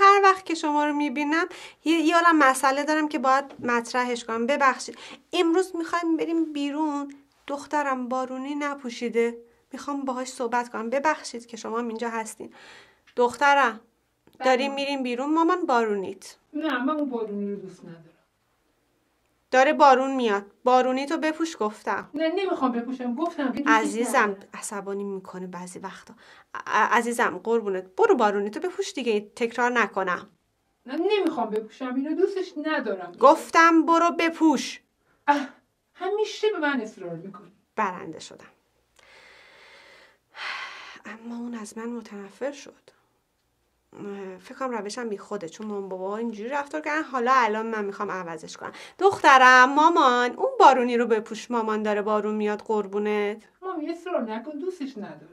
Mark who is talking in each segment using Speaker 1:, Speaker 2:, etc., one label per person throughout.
Speaker 1: هر وقت که شما رو میبینم یه یالم مسئله دارم که باید مطرحش کنم ببخشید امروز میخوایم بریم بیرون دخترم بارونی نپوشیده میخوام باهاش صحبت کنم ببخشید که شما اینجا هستین دخترم داریم بله. میریم بیرون مامان بارونیت نه من بارونی رو دوست ندارم داره بارون میاد بارونی تو بپوش گفتم نه نمیخوام بپوشم گفتم عزیزم عصبانی میکنه بعضی وقتا عزیزم قربونت برو بارونی تو بپوش دیگه تکرار نکنم نه نمیخوام بپوشم اینو دوستش ندارم گفتم برو بپوش همیشه به من اصرار میکنی برنده شدم اما اون از من متنفر شد فکرم روشم بی خوده چون مامان بابا اینجوری رفتار کردن حالا الان من میخوام عوضش کنم دخترم مامان اون بارونی رو بپوش مامان داره بارون میاد قربونت مام سر نکن دوستش ندارم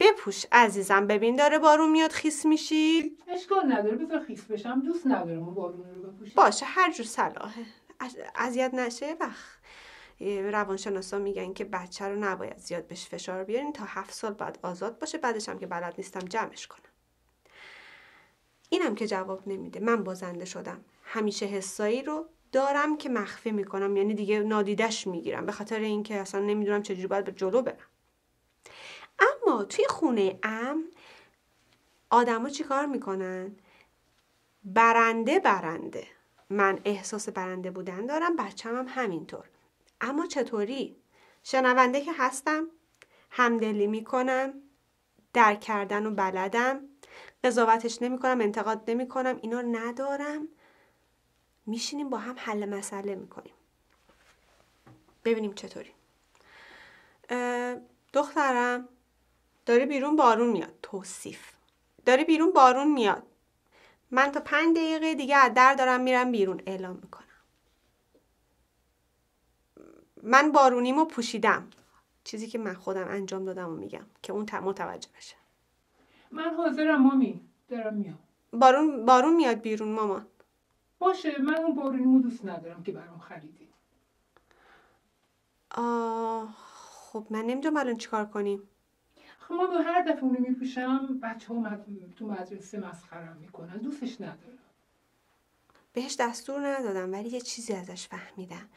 Speaker 1: بپوش عزیزم ببین داره بارون میاد خیس میشی اشکال نداره بذار خیس بشم دوست ندارم بارون رو بپوش. باشه هر جور صلاحه اذیت نشه وقت روانشناسا میگن که بچه رو نباید زیاد بهش فشار بیارین تا هفت سال بعد آزاد باشه بعدش هم که بلد نیستم جمعش کنم اینم که جواب نمیده من بازنده شدم همیشه حسایی رو دارم که مخفی میکنم یعنی دیگه نادیدش میگیرم به خاطر اینکه اصلا نمیدونم چجوری باید به جلو برم اما توی خونه ام آدما چیکار میکنن برنده برنده من احساس برنده بودن دارم بچم هم همینطور اما چطوری شنونده که هستم همدلی میکنم درک کردن و بلدم قضاوتش کنم انتقاد کنم اینا ندارم میشینیم با هم حل مسئله میکنیم ببینیم چطوری دخترم داره بیرون بارون میاد توصیف داره بیرون بارون میاد من تا پنج دقیقه دیگه از در دارم میرم بیرون اعلام میکنم من بارونیمو پوشیدم چیزی که من خودم انجام دادم و میگم که اون متوجه بشه من حاضرم مامی دارم میام بارون بارون میاد بیرون مامان باشه من اون مو دوست ندارم که برام خریدی آه خب من نمیدونم الان چیکار کنیم خب ما هر دفعه اونو میپوشم بچه تو مدرسه مسخرم میکنن دوستش ندارم بهش دستور ندادم ولی یه چیزی ازش فهمیدم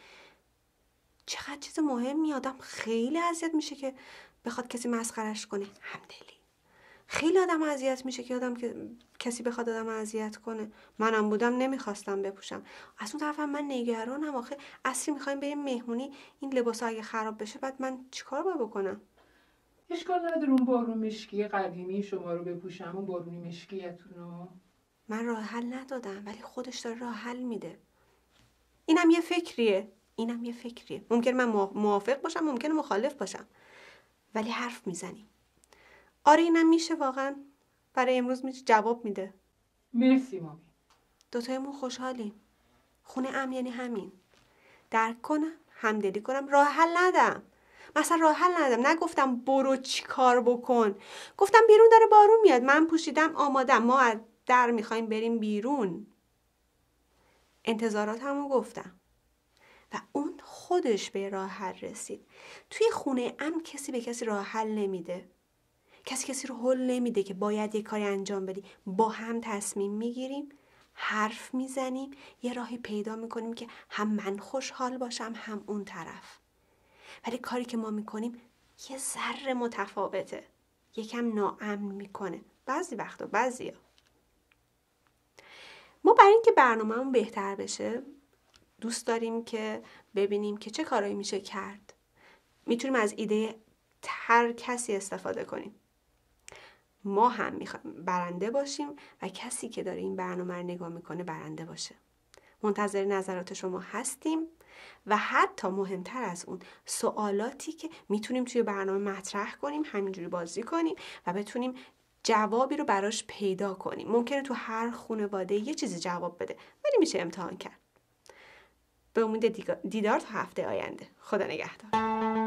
Speaker 1: چقدر چیز مهم میادم خیلی اذیت میشه که بخواد کسی مسخرش کنه همدلی خیلی آدم اذیت میشه که آدم که کسی بخواد آدم اذیت کنه منم بودم نمیخواستم بپوشم از اون طرف من نگرانم آخه اصلی میخوایم بریم مهمونی این لباس اگه خراب بشه بعد من چیکار باید بکنم اشکال نداره اون بارون مشکی قدیمی شما رو بپوشم اون بارونی مشکیتون رو من راه حل ندادم ولی خودش داره راه حل میده اینم یه فکریه اینم یه فکریه ممکن من موافق باشم ممکن مخالف باشم ولی حرف میزنیم آره اینم میشه واقعا برای امروز میشه جواب میده مرسی مامی دوتایمون خوشحالیم خونه ام یعنی همین درک کنم همدلی کنم راه حل ندم مثلا راه حل ندم نگفتم برو چی کار بکن گفتم بیرون داره بارون میاد من پوشیدم آمادم ما از در میخوایم بریم بیرون انتظارات همو گفتم و اون خودش به راه حل رسید توی خونه ام کسی به کسی راه حل نمیده کسی کسی رو حل نمیده که باید یه کاری انجام بدی با هم تصمیم میگیریم حرف میزنیم یه راهی پیدا میکنیم که هم من خوشحال باشم هم اون طرف ولی کاری که ما میکنیم یه ذره متفاوته یکم ناامن میکنه بعضی وقتا بعضیا ما برای اینکه برنامهمون بهتر بشه دوست داریم که ببینیم که چه کارایی میشه کرد میتونیم از ایده هر کسی استفاده کنیم ما هم میخوایم برنده باشیم و کسی که داره این برنامه رو نگاه میکنه برنده باشه منتظر نظرات شما هستیم و حتی مهمتر از اون سوالاتی که میتونیم توی برنامه مطرح کنیم همینجوری بازی کنیم و بتونیم جوابی رو براش پیدا کنیم ممکنه تو هر خانواده یه چیزی جواب بده ولی میشه امتحان کرد به امید دیدار تا هفته آینده خدا نگهدار